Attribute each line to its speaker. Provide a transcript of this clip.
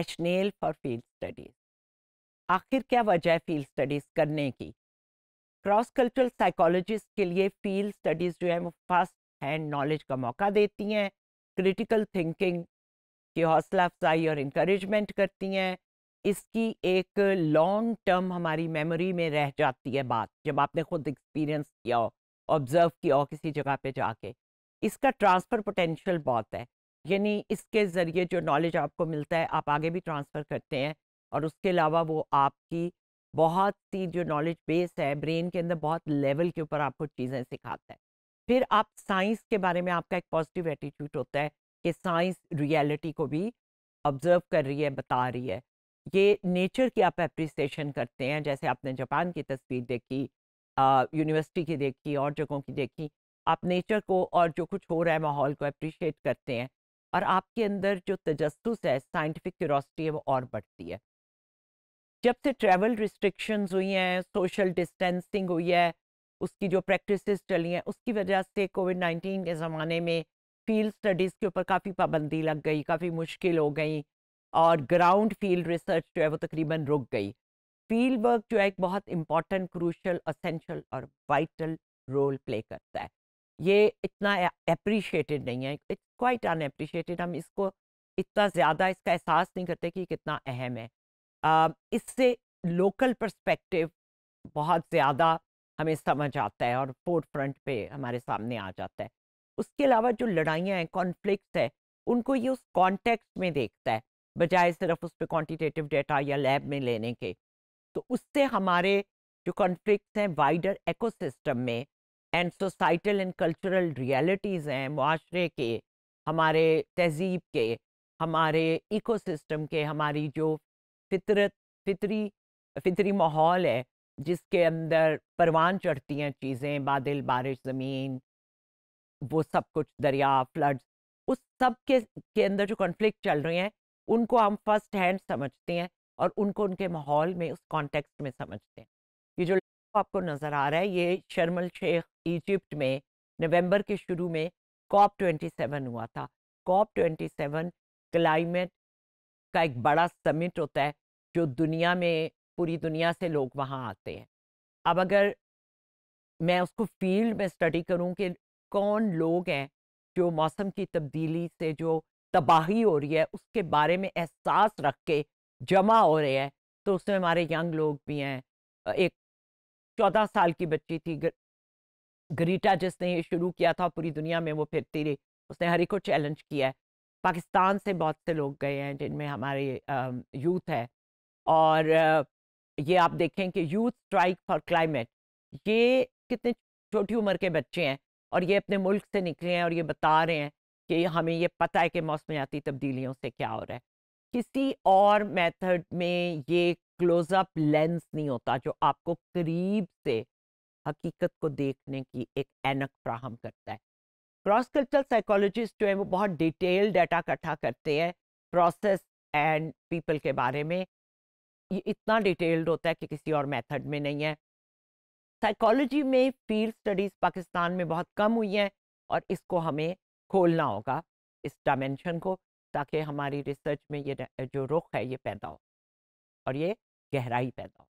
Speaker 1: rationale for field studies आखिर क्या वजह है फील्ड स्टडीज करने की क्रॉस कल्चरल साइकोलॉजिस्ट के लिए फील्ड स्टडीज जो है वो फर्स्ट हैंड नॉलेज का मौका देती हैं क्रिटिकल थिंकिंग की हौसला अफजाई और इंक्रेजमेंट करती हैं इसकी एक लॉन्ग टर्म हमारी मेमोरी में रह जाती है बात जब आपने खुद एक्सपीरियंस किया हो ऑब्जर्व किया हो किसी जगह पे जाके इसका ट्रांसफ़र पोटेंशियल बहुत है यानी इसके ज़रिए जो नॉलेज आपको मिलता है आप आगे भी ट्रांसफ़र करते हैं और उसके अलावा वो आपकी बहुत सी जो नॉलेज बेस है ब्रेन के अंदर बहुत लेवल के ऊपर आपको चीज़ें सिखाता है फिर आप साइंस के बारे में आपका एक पॉजिटिव एटीट्यूड होता है कि साइंस रियलिटी को भी ऑब्जर्व कर रही है बता रही है ये नेचर की आप अप्रिसिएशन करते हैं जैसे आपने जापान की तस्वीर देखी यूनिवर्सिटी की देखी और जगहों की देखी आप नेचर को और जो कुछ हो रहा है माहौल को अप्रिशिएट करते हैं और आपके अंदर जो तजस्स है साइंटिफिक क्यूरोसिटी है वो और बढ़ती है जब से ट्रैवल रिस्ट्रिक्शंस हुई हैं सोशल डिस्टेंसिंग हुई है उसकी जो प्रैक्टिसेस चली हैं उसकी वजह से कोविड नाइन्टीन के ज़माने में फील्ड स्टडीज़ के ऊपर काफ़ी पाबंदी लग गई काफ़ी मुश्किल हो गई और ग्राउंड फील्ड रिसर्च जो है वो तकरीबन रुक गई फील्ड वर्क जो है एक बहुत इंपॉर्टेंट क्रूशल असेंशल और वाइटल रोल प्ले करता है ये इतना अप्रिशिएटेड नहीं है इट्स क्वाइट अनअप्रिशिएटेड हम इसको इतना ज़्यादा इसका एहसास नहीं करते कि कितना अहम है uh, इससे लोकल परस्पेक्टिव बहुत ज़्यादा हमें समझ आता है और फोर्ट फ्रंट पे हमारे सामने आ जाता है उसके अलावा जो लड़ाइयाँ हैं कॉन्फ्लिक्ट है उनको ये उस कॉन्टेक्स्ट में देखता है बजाय सिर्फ उस पर क्वान्टिटेटिव डेटा या लैब में लेने के तो उससे हमारे जो कॉन्फ्लिक्ट हैं वाइडर एकोसिस्टम में and societal and cultural realities हैं माशरे के हमारे तहजीब के हमारे इकोसिस्टम के हमारी जो फितरत फितरी फितरी माहौल है जिसके अंदर परवान चढ़ती हैं चीज़ें बादल बारिश ज़मीन वो सब कुछ दरिया फ्लड्स उस सब के के अंदर जो कॉन्फ्लिक्ट चल रहे हैं उनको हम फर्स्ट हैंड समझते हैं और उनको उनके माहौल में उस कॉन्टेक्स्ट में समझते हैं ये जो आपको नज़र आ रहा है ये शर्मल शेख इजिप्ट में नवंबर के शुरू में कॉप ट्वेंटी सेवन हुआ था कॉप ट्वेंटी सेवन क्लाइमेट का एक बड़ा समिट होता है जो दुनिया में पूरी दुनिया से लोग वहाँ आते हैं अब अगर मैं उसको फील्ड में स्टडी करूँ कि कौन लोग हैं जो मौसम की तब्दीली से जो तबाही हो रही है उसके बारे में एहसास रख के जमा हो रहे हैं तो उसमें हमारे यंग लोग भी हैं एक चौदह साल की बच्ची थी गर, गरीटा जिसने ये शुरू किया था पूरी दुनिया में वो फिरती रही उसने हर एक को चैलेंज किया है पाकिस्तान से बहुत से लोग गए हैं जिनमें हमारे यूथ है और ये आप देखें कि यूथ स्ट्राइक फॉर क्लाइमेट ये कितने छोटी उम्र के बच्चे हैं और ये अपने मुल्क से निकले हैं और ये बता रहे हैं कि हमें ये पता है कि मौसमियाती तब्दीलियों से क्या हो रहा है किसी और मेथड में ये क्लोजअप लेंस नहीं होता जो आपको करीब से हकीकत को देखने की एक एनक फ्राहम करता है क्रॉस कल्चरल साइकोलॉजिस्ट जो है वो बहुत डिटेल डाटा इकट्ठा करते हैं प्रोसेस एंड पीपल के बारे में ये इतना डिटेल्ड होता है कि किसी और मेथड में नहीं है साइकोलॉजी में फील्ड स्टडीज़ पाकिस्तान में बहुत कम हुई हैं और इसको हमें खोलना होगा इस डायमेंशन को ताकि हमारी रिसर्च में ये जो रुख है ये पैदा हो और ये गहराई पैदा हो